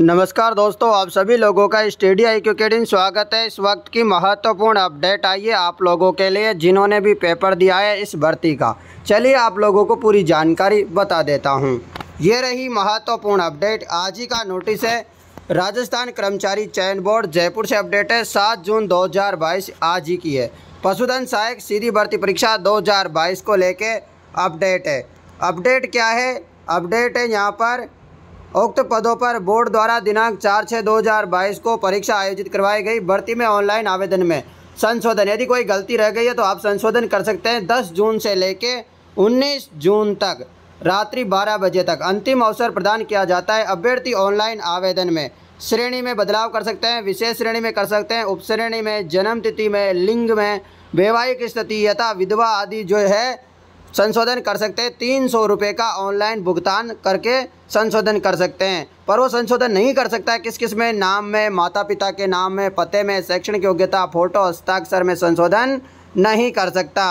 नमस्कार दोस्तों आप सभी लोगों का स्टेडी आई क्रिकेटिंग स्वागत है इस वक्त की महत्वपूर्ण अपडेट आई है आप लोगों के लिए जिन्होंने भी पेपर दिया है इस भर्ती का चलिए आप लोगों को पूरी जानकारी बता देता हूँ ये रही महत्वपूर्ण अपडेट आज ही का नोटिस है राजस्थान कर्मचारी चयन बोर्ड जयपुर से अपडेट है सात जून दो आज ही की है पशुधन सहायक सीधी भर्ती परीक्षा दो को लेकर अपडेट है अपडेट क्या है अपडेट है यहाँ पर उक्त पदों पर बोर्ड द्वारा दिनांक चार छः दो हज़ार बाईस को परीक्षा आयोजित करवाई गई भर्ती में ऑनलाइन आवेदन में संशोधन यदि कोई गलती रह गई है तो आप संशोधन कर सकते हैं दस जून से लेके उन्नीस जून तक रात्रि बारह बजे तक अंतिम अवसर प्रदान किया जाता है अभ्यर्थी ऑनलाइन आवेदन में श्रेणी में बदलाव कर सकते हैं विशेष श्रेणी में कर सकते हैं उपश्रेणी में जन्म तिथि में लिंग में वैवाहिक स्थिति यथा विधवा आदि जो है संशोधन कर सकते हैं तीन सौ रुपये का ऑनलाइन भुगतान करके संशोधन कर सकते हैं पर वो संशोधन नहीं कर सकता है किस किस में नाम में माता पिता के नाम में पते में शैक्षणिक योग्यता फोटो हस्ताक्षर में संशोधन नहीं कर सकता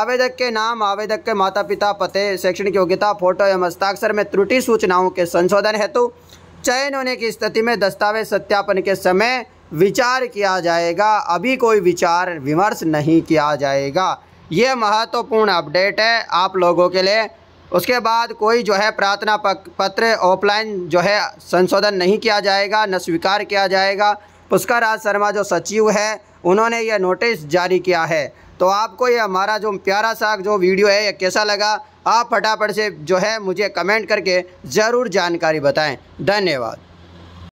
आवेदक के नाम आवेदक के माता पिता पते शैक्षणिक योग्यता फोटो एवं हस्ताक्षर में त्रुटि सूचनाओं के संशोधन हेतु चयन होने की स्थिति में दस्तावेज सत्यापन के समय विचार किया जाएगा अभी कोई विचार विमर्श नहीं किया जाएगा ये महत्वपूर्ण अपडेट है आप लोगों के लिए उसके बाद कोई जो है प्रार्थना पत्र ऑफलाइन जो है संशोधन नहीं किया जाएगा न स्वीकार किया जाएगा पुष्कर राज शर्मा जो सचिव है उन्होंने यह नोटिस जारी किया है तो आपको ये हमारा जो प्यारा सा जो वीडियो है ये कैसा लगा आप फटाफट से जो है मुझे कमेंट करके ज़रूर जानकारी बताएं धन्यवाद